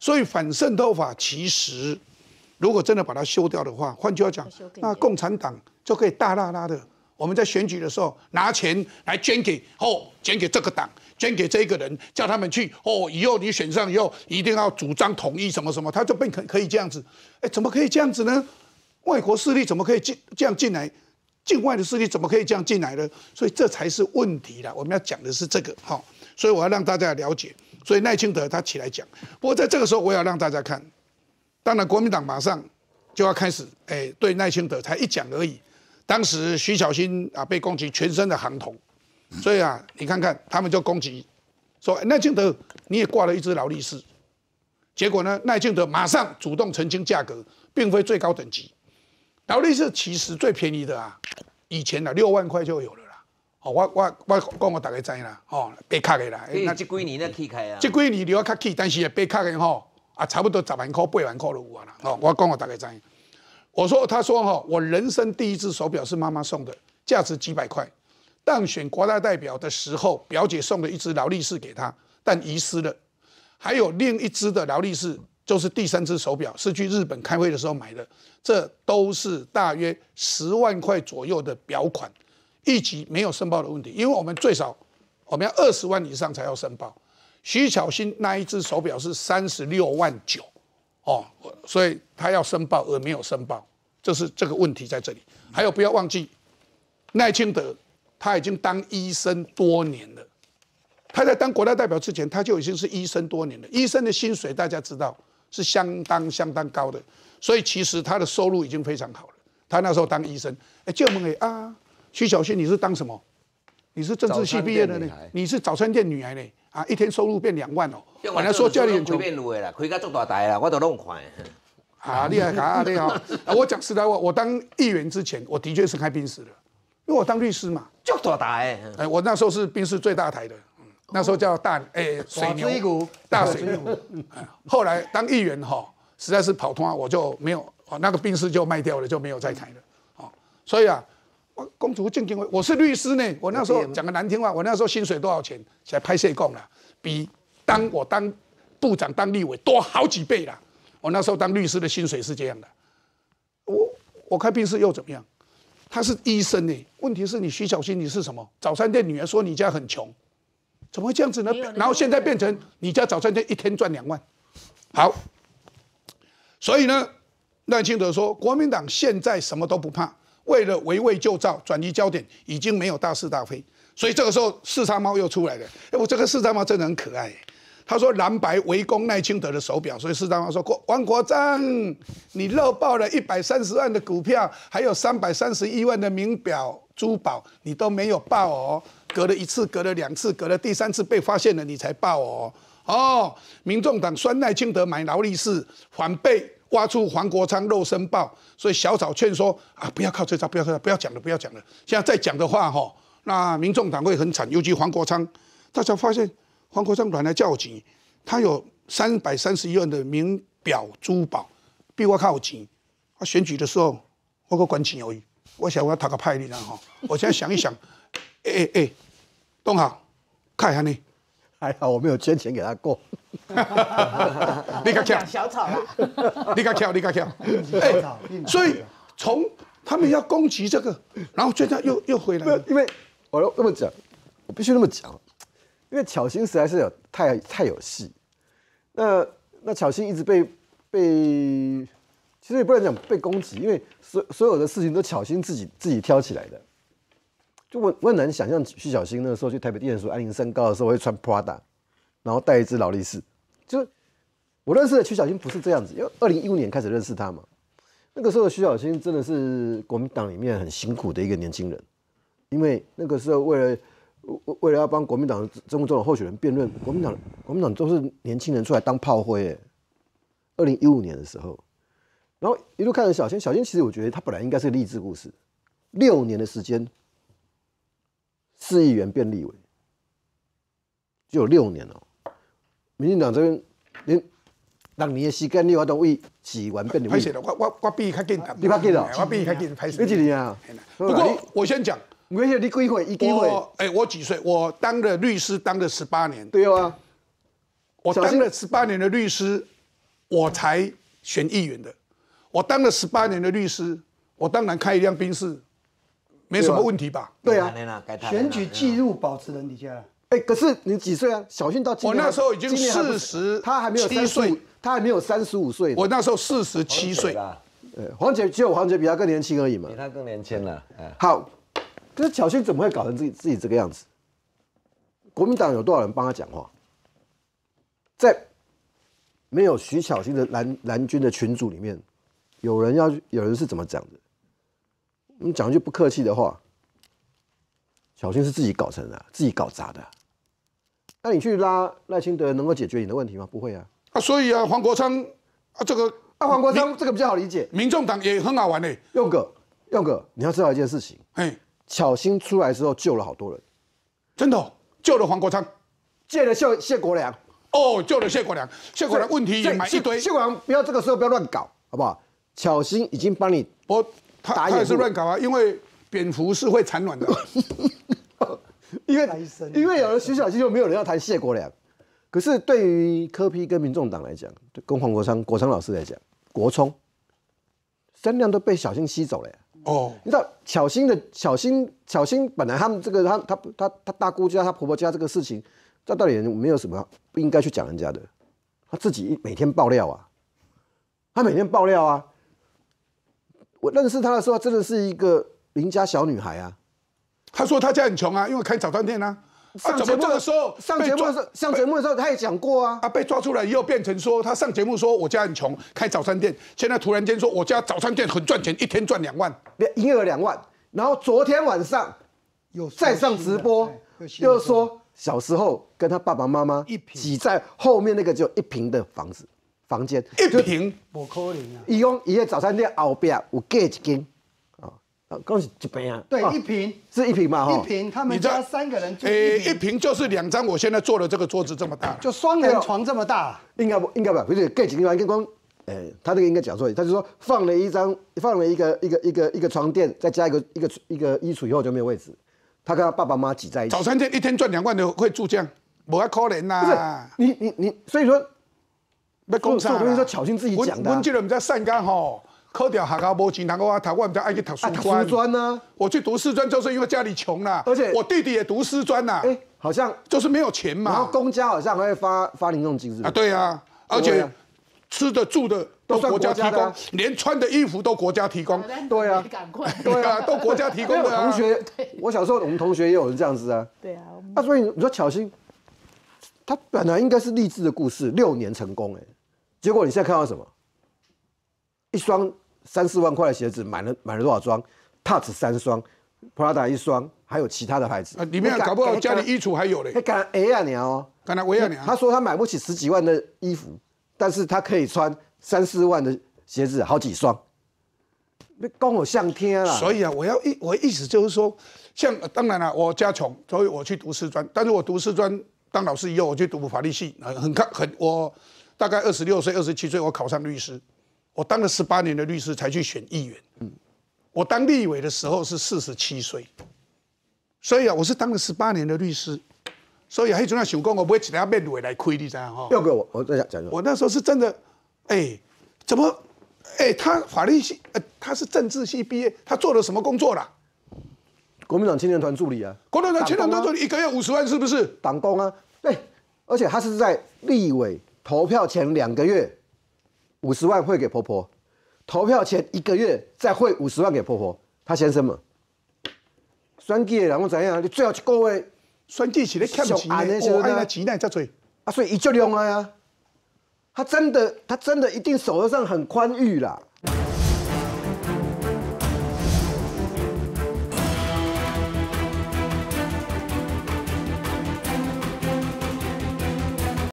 所以反渗透法其实，如果真的把它修掉的话，换句话讲，那共产党就可以大大大的。我们在选举的时候拿钱来捐给哦，捐给这个党，捐给这个人，叫他们去哦。以后你选上以后，一定要主张统一什么什么，他就变可可以这样子。哎，怎么可以这样子呢？外国势力怎么可以进这样进来？境外的势力怎么可以这样进来呢？所以这才是问题啦。我们要讲的是这个哈，所以我要让大家了解。所以赖清德他起来讲，不过在这个时候，我要让大家看。当然，国民党马上就要开始，哎，对赖清德才一讲而已。当时徐小新啊被攻击全身的行痛，所以啊，你看看他们就攻击说赖清德你也挂了一只劳力士。结果呢，赖清德马上主动澄清价格并非最高等级，劳力士其实最便宜的啊，以前啊六万块就有了。哦，我我我讲，我大家知啦，哦，白卡的啦。那这几年在起开啊。这几年了，卡起，但是也白卡的吼，啊，差不多十万块、八万块都有啊啦。哦，我讲我大家知。我说，他说，哈，我人生第一只手表是妈妈送的，价值几百块。当选国大代表的时候，表姐送了一只劳力士给他，但遗失了。还有另一只的劳力士，就是第三只手表，是去日本开会的时候买的，这都是大约十万块左右的表款。一级没有申报的问题，因为我们最少我们要二十万以上才要申报。徐巧芯那一只手表是三十六万九，哦，所以他要申报而没有申报，这是这个问题在这里。还有不要忘记，赖清德他已经当医生多年了，他在当国家代表之前他就已经是医生多年了。医生的薪水大家知道是相当相当高的，所以其实他的收入已经非常好了。他那时候当医生，哎，就我哎啊。徐小新，你是当什么？你是政治系毕业的呢？你是早餐店女孩呢？啊，一天收入变两万哦。本来说叫你变女的啦，开个重大台啦，我都拢看。啊，厉害！啊，厉害！啊，我讲实在话，我当议员之前，我的确是开宾事的，因为我当律师嘛。重大台哎！哎，我那时候是宾事最大台的，那时候叫大哎水牛，大水牛。后来当议员哈，实在是跑通啊，我就没有哦，那个兵事就卖掉了，就没有再开了。好，所以啊。公主进京会，我是律师呢。我那时候讲个难听话，我那时候薪水多少钱？在拍摄供了，比当我当部长当立委多好几倍了。我那时候当律师的薪水是这样的。我我开病室又怎么样？他是医生呢。问题是你徐小新，你是什么？早餐店女儿说你家很穷，怎么会这样子呢？然后现在变成你家早餐店一天赚两万。好，所以呢，赖清德说国民党现在什么都不怕。为了围魏救赵，转移焦点，已经没有大是大非，所以这个时候四叉猫又出来了。哎，我这个四叉猫真的很可爱。他说蓝白围攻赖清德的手表，所以四叉猫说过，王国璋，你漏报了一百三十万的股票，还有三百三十一万的名表珠宝，你都没有报哦。隔了一次，隔了两次，隔了第三次被发现了，你才报哦。哦，民众党酸赖清德买劳力士反被。挖出黄国昌肉身报，所以小草劝说啊，不要靠这招，不要靠，不要讲了，不要讲了。现在再讲的话，哈，那民众党会很惨，尤其黄国昌。大家发现黄国昌本来较紧，他有三百三十一万的名表珠宝，比我靠紧。他选举的时候，我个管心而已。我想我要讨个派呢，哈。我现在想一想，哎哎哎，东豪，看一下你。还好我没有捐钱给他过。你敢抢小草啊！你敢看，你跳？哎，所以，从他们要攻击这个，然后最后又又回来。了，因为我那么讲，我必须那么讲，因为巧心实在是有太太有戏。那那巧心一直被被，其实也不能讲被攻击，因为所所有的事情都巧心自己自己挑起来的。就我，我很难想象徐小新那个时候去台北地院说安林升高的时候会穿 Prada，然后带一只劳力士。就我认识的徐小新不是这样子，因为二零一五年开始认识他嘛，那个时候的徐小新真的是国民党里面很辛苦的一个年轻人，因为那个时候为了为了要帮国民党中副总统候选人辩论，国民党国民党都是年轻人出来当炮灰。二零一五年的时候，然后一路看着小新，小新其实我觉得他本来应该是个励志故事，六年的时间。市议员变立委，就有六年了。民进党这边连两年时间，你我都为几完变的。快写我我我比你卡近，你卡近啊，我比你卡近，快写了。不过我先讲，我先你过一会，过一会，哎，我几岁？我当了律师当了十八年。对啊，我当了十八年的律师，我才选议员的。我当了十八年的律师，我当然开一辆宾士。没什么问题吧？对啊，选举记录保持人底下。哎，可是你几岁啊？小新到几我那时候已经四十，他还没有三十五，他还没有三十五岁。我那时候四十七岁。黄姐只有黄姐比他更年轻而已嘛。比他更年轻了。好，可是小新怎么会搞成自己自己这个样子？国民党有多少人帮他讲话？在没有徐小新的蓝蓝军的群组里面，有人要有人是怎么讲的？我们讲一句不客气的话，小心是自己搞成的，自己搞砸的。那你去拉赖清德，能够解决你的问题吗？不会啊。啊，所以啊，黄国昌啊，这个啊，黄国昌这个比较好理解。民众党也很好玩呢。用哥，用哥，你要知道一件事情，哎，巧心出来之后救了好多人，真的救了黄国昌，借了谢谢国良，哦，救了谢国良，谢国良问题也一堆。谢国良不要这个时候不要乱搞，好不好？巧心已经帮你我。他也是乱搞啊，因为蝙蝠是会产卵的。因为因为有了徐小溪，就没有人要谈谢国良。可是对于柯批跟民众党来讲，跟黄国昌、国昌老师来讲，国聪三辆都被小新吸走了。哦，你知道小新的小新小新本来他们这个他他他他大姑家他婆婆家这个事情，到底没有什么不应该去讲人家的。他自己每天爆料啊，他每天爆料啊。我认识她的时候，真的是一个邻家小女孩啊。她说她家很穷啊，因为开早餐店啊。上节目的时候，上节目的时候，上节目的时候，她也讲过啊。啊，被抓出来又变成说，她上节目说我家很穷，开早餐店。现在突然间说我家早餐店很赚钱，一天赚两万，营业额两万。然后昨天晚上又再上直播，又说小时候跟她爸爸妈妈挤在后面那个就一平的房子。房间一瓶不可能啊！伊讲伊个早餐店后壁有隔一间，啊啊，讲是一瓶啊。对，一平是一平嘛，哈。一平他们家三个人。诶，一平就是两张。我现在坐的这个桌子这么大，就双人床这么大。应该不，应该不，不是隔几间，跟讲，诶，他那个应该讲错，他就说放了一张，放了一个一个一个一个床垫，再加一个一个一个衣橱以后就没有位置。他跟他爸爸妈妈挤在一起。早餐店一天赚两万，的会住这样？不要可怜呐！不你你你，所以说。那工我跟你说，巧星自己讲的。温温家人比较善干吼，考掉下家无钱，然后我阿爸我们家爱去读书。啊，师专呢？我去读师专就是因为家里穷啦。而且我弟弟也读师专呐。哎，好像就是没有钱嘛。然后公家好像还会发发零用金，是吧？啊，对啊。而且吃的住的都国家提供，连穿的衣服都国家提供。对啊。对啊，都国家提供的。同学，我小时候我们同学也有人这样子啊。对啊。那所以你说巧星？他本来应该是励志的故事，六年成功，哎，结果你现在看到什么？一双三四万块的鞋子买了买了多少双 t a h 三双，Prada 一双，还有其他的牌子。里面搞不好家里衣橱还有嘞。哎呀，你哦，哎呀你。他说他买不起十几万的衣服，但是他可以穿三四万的鞋子好几双，那跟我上天了。所以啊，我要意我的意思就是说，像当然了，我家穷，所以我去读师专，但是我读师专。当老师以后，我去读法律系很很看很我大概二十六岁、二十七岁，我考上律师。我当了十八年的律师，才去选议员。我当立委的时候是四十七岁，所以啊，我是当了十八年的律师。所以啊，黑总统想讲，我不会只拿面委来亏你这样哈。六个，我我再讲讲，我那时候是真的，哎，怎么，哎，他法律系，呃，他是政治系毕业，他做了什么工作了？国民党青年团助理啊，国民党青年团助理一个月五十万是不是？党工啊，对，而且他是在立委投票前两个月五十万汇给婆婆，投票前一个月再汇五十万给婆婆。他先生嘛，双计然后怎样？你最好是各位双计起来看钱，那些钱才多。啊，所以一就用啊呀。他真的，他真的一定手头上很宽裕啦。